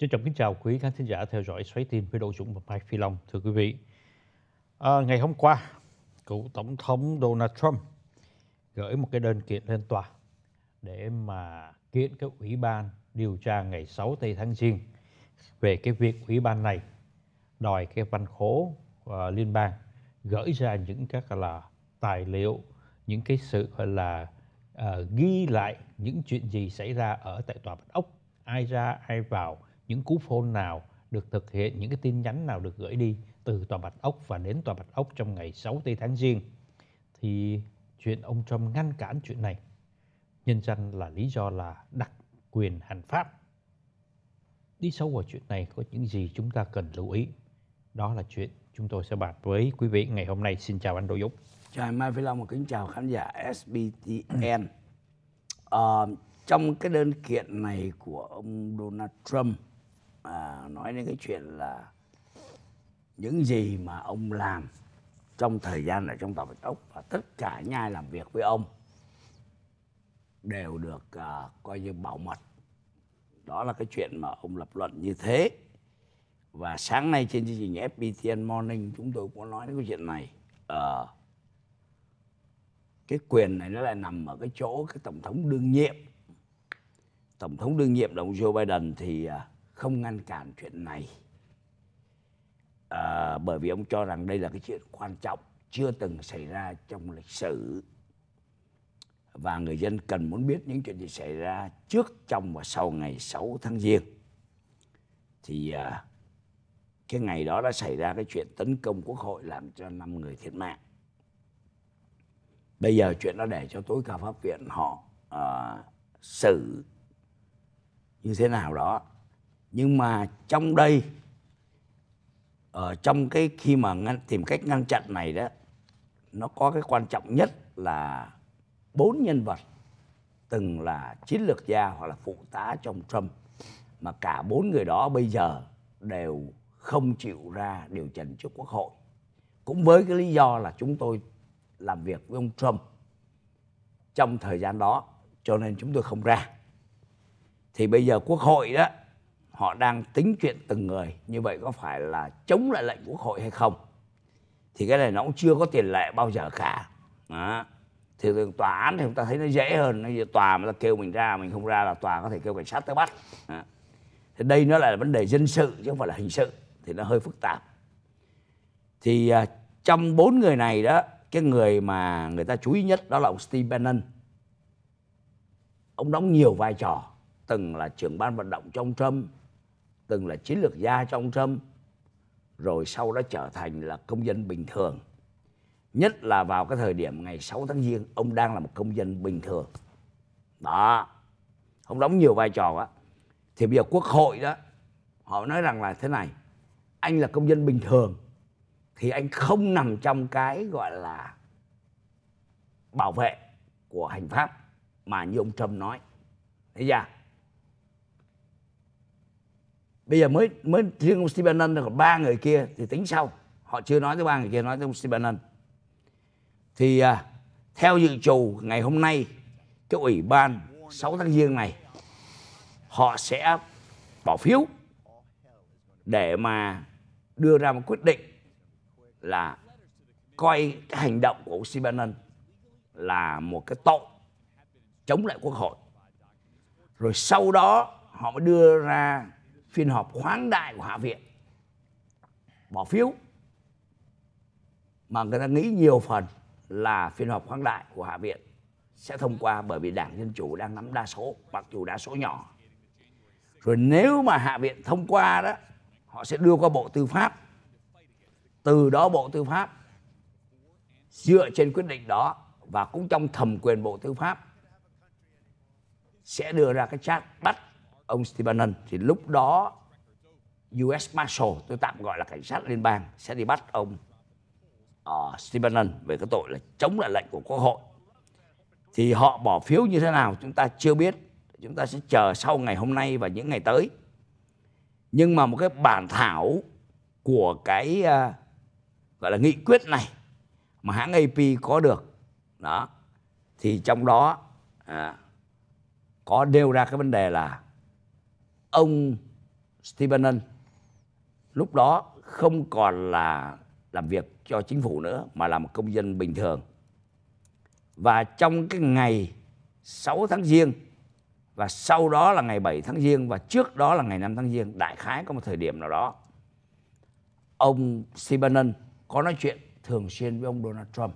Trân trọng kính chào quý khán thính giả theo dõi xoáy tin với Đỗ Dũng và Mike Phi Long. Thưa quý vị, à, ngày hôm qua, cựu Tổng thống Donald Trump gửi một cái đơn kiện lên tòa để mà kiện cái ủy ban điều tra ngày 6 tây tháng riêng về cái việc ủy ban này đòi cái văn khố uh, liên bang gửi ra những các là tài liệu, những cái sự gọi là uh, ghi lại những chuyện gì xảy ra ở tại tòa Bạch Ốc, ai ra ai vào, những cú phone nào được thực hiện, những cái tin nhắn nào được gửi đi từ Tòa Bạch Ốc và đến Tòa Bạch Ốc trong ngày 6 tây tháng riêng thì chuyện ông Trump ngăn cản chuyện này nhân danh là lý do là đặc quyền hành pháp. Đi sâu vào chuyện này có những gì chúng ta cần lưu ý. Đó là chuyện chúng tôi sẽ bàn với quý vị ngày hôm nay. Xin chào anh Đỗ Dũng. Chào anh Mai Phi Long và kính chào khán giả SBTN. À, ờ, trong cái đơn kiện này của ông Donald Trump à, nói đến cái chuyện là những gì mà ông làm trong thời gian ở trong tòa bạch ốc và tất cả những ai làm việc với ông đều được à, coi như bảo mật đó là cái chuyện mà ông lập luận như thế và sáng nay trên chương trình FPTN Morning chúng tôi cũng nói đến cái chuyện này à, cái quyền này nó lại nằm ở cái chỗ cái tổng thống đương nhiệm tổng thống đương nhiệm là ông Joe Biden thì à, không ngăn cản chuyện này à, bởi vì ông cho rằng đây là cái chuyện quan trọng chưa từng xảy ra trong lịch sử và người dân cần muốn biết những chuyện gì xảy ra trước trong và sau ngày 6 tháng giêng thì à, cái ngày đó đã xảy ra cái chuyện tấn công quốc hội làm cho năm người thiệt mạng bây giờ chuyện đó để cho tối cao pháp viện họ à, xử như thế nào đó nhưng mà trong đây ở trong cái khi mà ngăn, tìm cách ngăn chặn này đó nó có cái quan trọng nhất là bốn nhân vật từng là chiến lược gia hoặc là phụ tá trong Trump mà cả bốn người đó bây giờ đều không chịu ra điều trần trước quốc hội cũng với cái lý do là chúng tôi làm việc với ông Trump trong thời gian đó cho nên chúng tôi không ra thì bây giờ quốc hội đó họ đang tính chuyện từng người như vậy có phải là chống lại lệnh quốc hội hay không thì cái này nó cũng chưa có tiền lệ bao giờ cả đó. thì tòa án thì chúng ta thấy nó dễ hơn nó tòa mà ta kêu mình ra mình không ra là tòa có thể kêu cảnh sát tới bắt đó. thì đây nó lại là vấn đề dân sự chứ không phải là hình sự thì nó hơi phức tạp thì uh, trong bốn người này đó cái người mà người ta chú ý nhất đó là ông Steve Bannon ông đóng nhiều vai trò từng là trưởng ban vận động trong Trump từng là chiến lược gia trong ông Trump, rồi sau đó trở thành là công dân bình thường. Nhất là vào cái thời điểm ngày 6 tháng Giêng, ông đang là một công dân bình thường. Đó, ông đóng nhiều vai trò á. Thì bây giờ quốc hội đó, họ nói rằng là thế này, anh là công dân bình thường, thì anh không nằm trong cái gọi là bảo vệ của hành pháp mà như ông Trump nói. Thấy chưa? bây giờ mới mới riêng ông Stephen Bannon còn ba người kia thì tính sau họ chưa nói tới ba người kia nói tới ông Stephen Bannon thì à, theo dự trù ngày hôm nay cái ủy ban 6 tháng giêng này họ sẽ bỏ phiếu để mà đưa ra một quyết định là coi cái hành động của ông Stephen Bannon là một cái tội chống lại quốc hội rồi sau đó họ mới đưa ra phiên họp khoáng đại của Hạ viện bỏ phiếu mà người ta nghĩ nhiều phần là phiên họp khoáng đại của Hạ viện sẽ thông qua bởi vì Đảng Dân Chủ đang nắm đa số mặc dù đa số nhỏ rồi nếu mà Hạ viện thông qua đó họ sẽ đưa qua Bộ Tư pháp từ đó Bộ Tư pháp dựa trên quyết định đó và cũng trong thẩm quyền Bộ Tư pháp sẽ đưa ra cái chat bắt ông Stephen Bannon thì lúc đó US Marshal tôi tạm gọi là cảnh sát liên bang sẽ đi bắt ông uh, Stephen Bannon về cái tội là chống lại lệnh của quốc hội thì họ bỏ phiếu như thế nào chúng ta chưa biết chúng ta sẽ chờ sau ngày hôm nay và những ngày tới nhưng mà một cái bản thảo của cái uh, gọi là nghị quyết này mà hãng AP có được đó thì trong đó à, có nêu ra cái vấn đề là ông Steve lúc đó không còn là làm việc cho chính phủ nữa mà là một công dân bình thường. Và trong cái ngày 6 tháng Giêng và sau đó là ngày 7 tháng Giêng và trước đó là ngày 5 tháng Giêng, đại khái có một thời điểm nào đó. Ông Steve có nói chuyện thường xuyên với ông Donald Trump.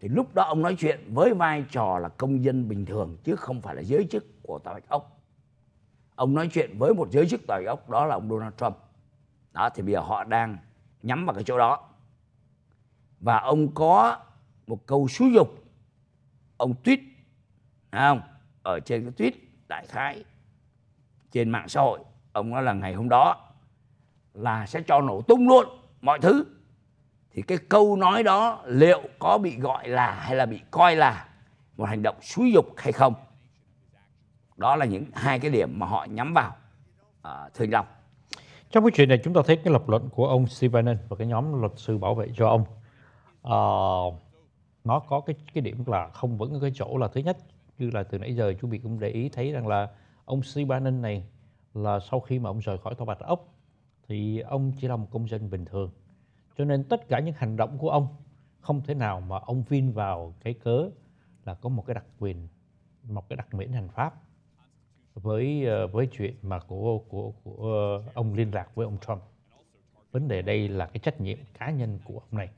Thì lúc đó ông nói chuyện với vai trò là công dân bình thường chứ không phải là giới chức của Tòa Bạch Ốc ông nói chuyện với một giới chức tỏi ốc đó là ông Donald Trump đó thì bây giờ họ đang nhắm vào cái chỗ đó và ông có một câu xúi dục ông tweet không ở trên cái tweet đại khái trên mạng xã hội ông nói là ngày hôm đó là sẽ cho nổ tung luôn mọi thứ thì cái câu nói đó liệu có bị gọi là hay là bị coi là một hành động xúi dục hay không đó là những hai cái điểm mà họ nhắm vào uh, à, Thượng Long trong cái chuyện này chúng ta thấy cái lập luận của ông Stevenson và cái nhóm luật sư bảo vệ cho ông uh, nó có cái cái điểm là không vững cái chỗ là thứ nhất như là từ nãy giờ chú bị cũng để ý thấy rằng là ông Stevenson này là sau khi mà ông rời khỏi tòa bạch ốc thì ông chỉ là một công dân bình thường cho nên tất cả những hành động của ông không thể nào mà ông vin vào cái cớ là có một cái đặc quyền một cái đặc miễn hành pháp với ờ, với chuyện mà của của của ờ, ông liên lạc với ông Trump. Vấn đề đây là cái trách nhiệm cá nhân của ông này.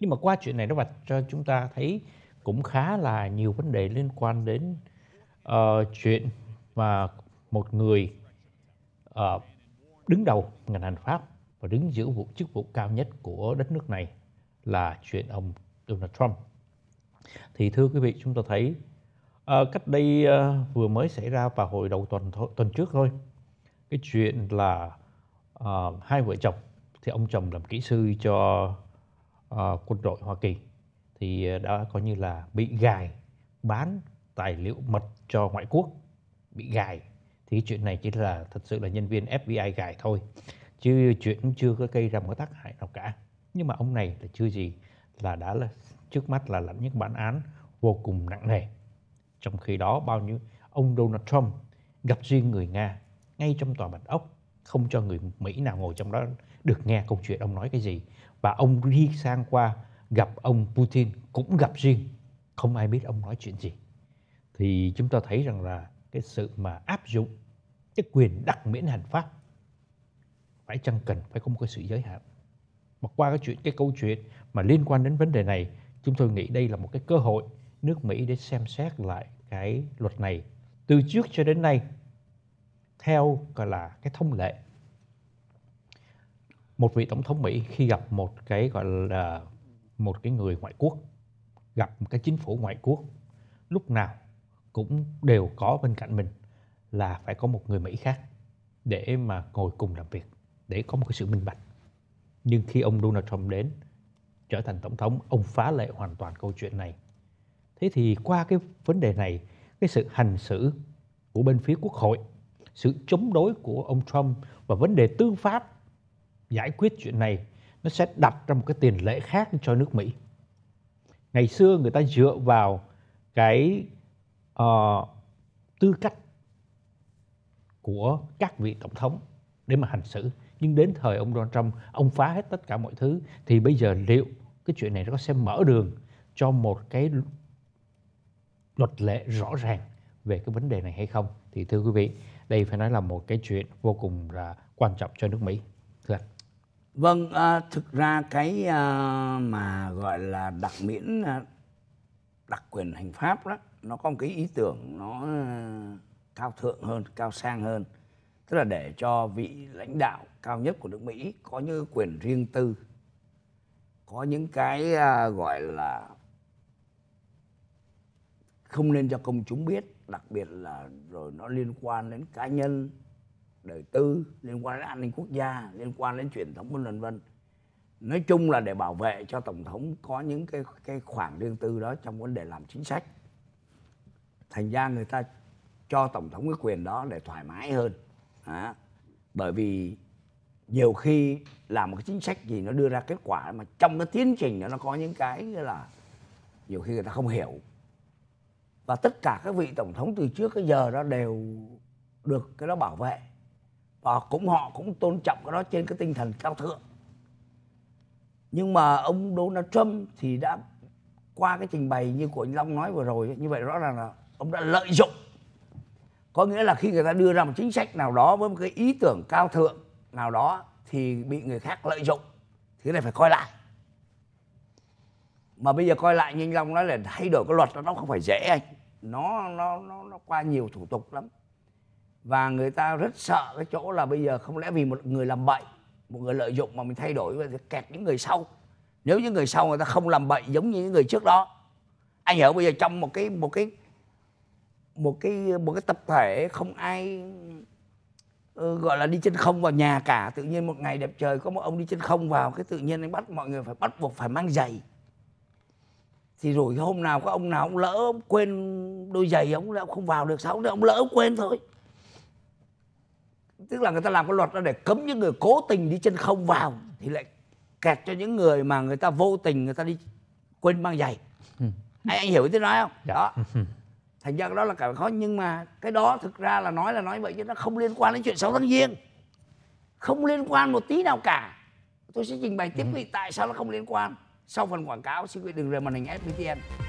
Nhưng mà qua chuyện này nó vạch cho chúng ta thấy cũng khá là nhiều vấn đề liên quan đến uh, chuyện mà một người uh, đứng đầu ngành hành pháp và đứng giữ vụ chức vụ cao nhất của đất nước này là chuyện ông Donald Trump. Thì thưa quý vị, chúng ta thấy À, cách đây à, vừa mới xảy ra vào hồi đầu tuần tuần trước thôi. Cái chuyện là à, hai vợ chồng thì ông chồng làm kỹ sư cho à, quân đội Hoa Kỳ thì đã coi như là bị gài bán tài liệu mật cho ngoại quốc bị gài thì chuyện này chỉ là thật sự là nhân viên FBI gài thôi chứ chuyện chưa có gây ra một tác hại nào cả nhưng mà ông này là chưa gì là đã là trước mắt là lãnh những bản án vô cùng nặng nề trong khi đó bao nhiêu ông Donald Trump gặp riêng người Nga ngay trong tòa Bạch Ốc không cho người Mỹ nào ngồi trong đó được nghe câu chuyện ông nói cái gì và ông đi sang qua gặp ông Putin cũng gặp riêng không ai biết ông nói chuyện gì thì chúng ta thấy rằng là cái sự mà áp dụng cái quyền đặc miễn hành pháp phải chăng cần phải có một cái sự giới hạn mà qua cái chuyện cái câu chuyện mà liên quan đến vấn đề này chúng tôi nghĩ đây là một cái cơ hội nước Mỹ để xem xét lại cái luật này từ trước cho đến nay theo gọi là cái thông lệ một vị tổng thống Mỹ khi gặp một cái gọi là một cái người ngoại quốc gặp một cái chính phủ ngoại quốc lúc nào cũng đều có bên cạnh mình là phải có một người Mỹ khác để mà ngồi cùng làm việc để có một cái sự minh bạch nhưng khi ông Donald Trump đến trở thành tổng thống ông phá lệ hoàn toàn câu chuyện này Thế thì qua cái vấn đề này, cái sự hành xử của bên phía quốc hội, sự chống đối của ông Trump và vấn đề tư pháp giải quyết chuyện này nó sẽ đặt ra một cái tiền lệ khác cho nước Mỹ. Ngày xưa người ta dựa vào cái uh, tư cách của các vị tổng thống để mà hành xử. Nhưng đến thời ông Donald Trump, ông phá hết tất cả mọi thứ thì bây giờ liệu cái chuyện này nó sẽ mở đường cho một cái luật lệ rõ ràng về cái vấn đề này hay không thì thưa quý vị đây phải nói là một cái chuyện vô cùng là quan trọng cho nước Mỹ thưa anh. Vâng, à, thực ra cái à, mà gọi là đặc miễn à, đặc quyền hành pháp đó nó có một cái ý tưởng nó à, cao thượng hơn, cao sang hơn. Tức là để cho vị lãnh đạo cao nhất của nước Mỹ có những quyền riêng tư, có những cái à, gọi là không nên cho công chúng biết đặc biệt là rồi nó liên quan đến cá nhân đời tư liên quan đến an ninh quốc gia liên quan đến truyền thống vân vân nói chung là để bảo vệ cho tổng thống có những cái cái khoảng riêng tư đó trong vấn đề làm chính sách thành ra người ta cho tổng thống cái quyền đó để thoải mái hơn đó. bởi vì nhiều khi làm một cái chính sách gì nó đưa ra kết quả mà trong cái tiến trình đó nó có những cái là nhiều khi người ta không hiểu và tất cả các vị tổng thống từ trước tới giờ đó đều được cái đó bảo vệ và cũng họ cũng tôn trọng cái đó trên cái tinh thần cao thượng nhưng mà ông Donald Trump thì đã qua cái trình bày như của anh Long nói vừa rồi như vậy rõ ràng là ông đã lợi dụng có nghĩa là khi người ta đưa ra một chính sách nào đó với một cái ý tưởng cao thượng nào đó thì bị người khác lợi dụng thì cái này phải coi lại mà bây giờ coi lại như anh long nói là thay đổi cái luật đó nó không phải dễ anh nó nó nó nó qua nhiều thủ tục lắm và người ta rất sợ cái chỗ là bây giờ không lẽ vì một người làm bậy một người lợi dụng mà mình thay đổi và kẹt những người sau nếu những người sau người ta không làm bậy giống như những người trước đó anh hiểu bây giờ trong một cái một cái một cái một cái tập thể không ai ừ, gọi là đi trên không vào nhà cả tự nhiên một ngày đẹp trời có một ông đi trên không vào cái tự nhiên anh bắt mọi người phải bắt buộc phải mang giày thì rồi hôm nào có ông nào ông lỡ ông quên đôi giày ông lại không vào được sao ông lỡ ông quên thôi tức là người ta làm cái luật ra để cấm những người cố tình đi chân không vào thì lại kẹt cho những người mà người ta vô tình người ta đi quên mang giày ừ. anh, anh hiểu ý tôi nói không dạ. đó ừ, ừ. thành ra đó là cả khó nhưng mà cái đó thực ra là nói là nói vậy chứ nó không liên quan đến chuyện sáu tháng giêng không liên quan một tí nào cả tôi sẽ trình bày tiếp ừ. vì tại sao nó không liên quan sau phần quảng cáo xin quý vị đừng rời màn hình FPTN